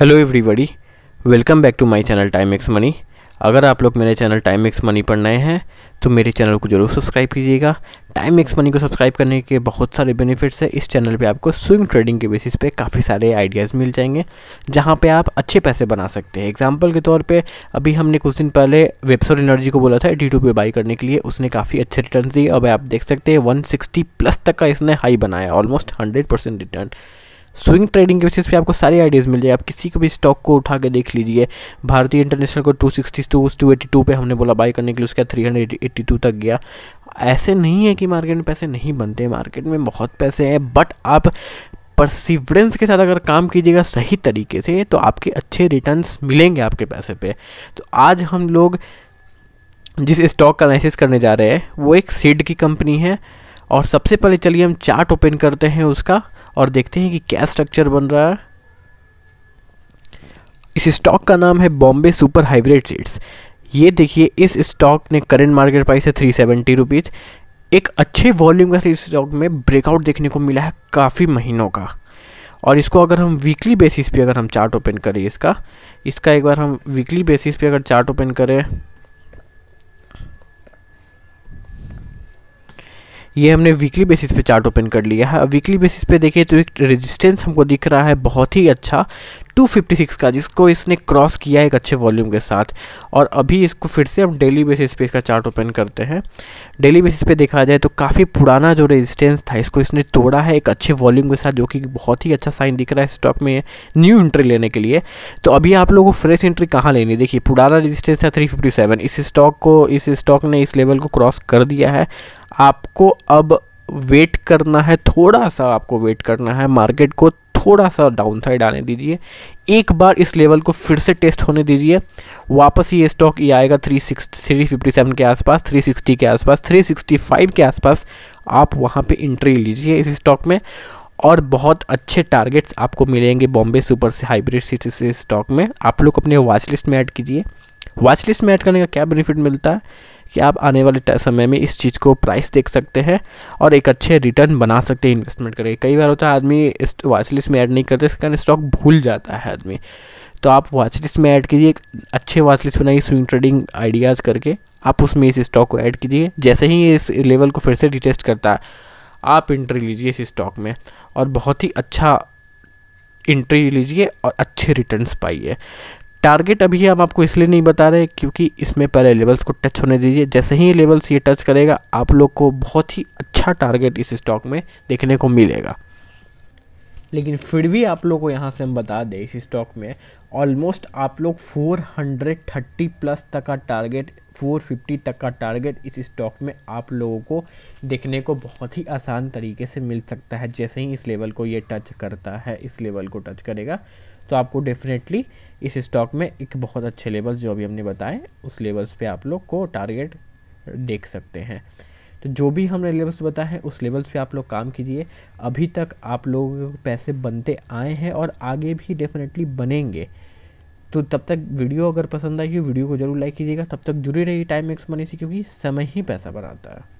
hello everybody welcome back to my channel Time X Money अगर आप लोग मेरे चैनल टाइम एक्स मनी पर नए हैं तो मेरे चैनल को ज़रूर सब्सक्राइब कीजिएगा टाइम एक्स मनी को सब्सक्राइब करने के बहुत सारे बेनिफिट्स हैं इस चैनल पे आपको स्विंग ट्रेडिंग के बेसिस पे काफ़ी सारे आइडियाज़ मिल जाएंगे जहाँ पे आप अच्छे पैसे बना सकते हैं एग्जांपल के तौर पे अभी हमने कुछ दिन पहले वेबसोर एनर्जी को बोला था डी टू पे बाई करने के लिए उसने काफ़ी अच्छे रिटर्न दिए अब आप देख सकते हैं वन प्लस तक का इसने हाई बनाया almost hundred return swing trading के बेसिस पे आपको सारे आइडियाज़ मिल जाए आप किसी को भी स्टॉक को उठा के देख लीजिए भारतीय इंटरनेशनल को two sixty two two eighty two पर हमने बोला बाई करने के लिए उसका थ्री हंड्रेड एट्टी टू तक गया ऐसे नहीं है कि मार्केट में पैसे नहीं बनते मार्केट में बहुत पैसे हैं बट आप परसिवरेंस के साथ अगर काम कीजिएगा सही तरीके से तो आपके अच्छे रिटर्न्स मिलेंगे आपके पैसे पे तो आज हम लोग जिस स्टॉक का एनालिसिस करने जा रहे हैं वो एक सीड की कंपनी है और सबसे पहले चलिए हम चार्ट ओपन करते हैं उसका और देखते हैं कि क्या स्ट्रक्चर बन रहा है इस स्टॉक का नाम है बॉम्बे सुपर हाइब्रिड सीड्स ये देखिए इस स्टॉक ने करेंट मार्केट प्राइस है थ्री सेवेंटी रुपीज़ एक अच्छे वॉल्यूम का इस स्टॉक में ब्रेकआउट देखने को मिला है काफ़ी महीनों का और इसको अगर हम वीकली बेसिस पे अगर हम चार्ट ओपन करें इसका इसका एक बार हम वीकली बेसिस पे अगर चार्ट ओपन करें ये हमने वीकली बेसिस पे चार्ट ओपन कर लिया है वीकली बेसिस पे देखिए तो एक रेजिस्टेंस हमको दिख रहा है बहुत ही अच्छा 256 का जिसको इसने क्रॉस किया है एक अच्छे वॉल्यूम के साथ और अभी इसको फिर से हम डेली बेसिस पे इसका चार्ट ओपन करते हैं डेली बेसिस पे देखा जाए तो काफ़ी पुराना जो रेजिस्टेंस था इसको इसने तोड़ा है एक अच्छे वॉल्यूम के साथ जो कि बहुत ही अच्छा साइन दिख रहा है स्टॉक में न्यू एंट्री लेने के लिए तो अभी आप लोगों को फ्रेश एंट्री कहाँ लेनी देखिए पुराना रजिस्टेंस था थ्री इस स्टॉक को इस स्टॉक ने इस लेवल को क्रॉस कर दिया है आपको अब वेट करना है थोड़ा सा आपको वेट करना है मार्केट को थोड़ा सा डाउन साइड आने दीजिए एक बार इस लेवल को फिर से टेस्ट होने दीजिए वापस ये स्टॉक ये आएगा three six three fifty seven के आसपास थ्री सिक्सटी के आसपास थ्री सिक्सटी फाइव के आसपास आप वहाँ पे इंट्री लीजिए इस स्टॉक में और बहुत अच्छे टारगेट्स आपको मिलेंगे बॉम्बे सुपर से हाइब्रिड इस स्टॉक में आप लोग अपने वॉच लिस्ट में ऐड कीजिए वॉच लिस्ट में ऐड करने का क्या बेनिफिट मिलता है कि आप आने वाले समय में इस चीज़ को प्राइस देख सकते हैं और एक अच्छे रिटर्न बना सकते हैं इन्वेस्टमेंट करके कई बार होता है आदमी इस वाच लिस्ट में ऐड नहीं करते कारण स्टॉक भूल जाता है आदमी तो आप वाच लिस्ट में ऐड कीजिए एक अच्छे वॉच लिस्ट बनाइए स्विंग ट्रेडिंग आइडियाज़ करके आप उसमें इस स्टॉक को ऐड कीजिए जैसे ही इस लेवल को फिर से रिटेस्ट करता है आप इंट्री लीजिए इस स्टॉक में और बहुत ही अच्छा इंट्री लीजिए और अच्छे रिटर्न्स पाइए टारगेट अभी हम आपको इसलिए नहीं बता रहे क्योंकि इसमें पहले लेवल्स को टच होने दीजिए जैसे ही लेवल्स ये टच करेगा आप लोग को बहुत ही अच्छा टारगेट इस स्टॉक में देखने को मिलेगा लेकिन फिर भी आप लोग को यहाँ से हम बता दें इस स्टॉक में ऑलमोस्ट आप लोग 430 प्लस तक का टारगेट 450 तक का टारगेट इस स्टॉक में आप लोगों को देखने को बहुत ही आसान तरीके से मिल सकता है जैसे ही इस लेवल को ये टच करता है इस लेवल को टच करेगा तो आपको डेफिनेटली इस स्टॉक में एक बहुत अच्छे लेवल जो अभी हमने बताए उस लेवल्स पर आप लोग को टारगेट देख सकते हैं तो जो भी हमने लेवल्स बताए हैं उस लेवल्स पे आप लोग काम कीजिए अभी तक आप लोगों के पैसे बनते आए हैं और आगे भी डेफिनेटली बनेंगे तो तब तक वीडियो अगर पसंद आई हो वीडियो को जरूर लाइक कीजिएगा तब तक जुड़ी रही टाइम एक्स मनी से क्योंकि समय ही पैसा बनाता है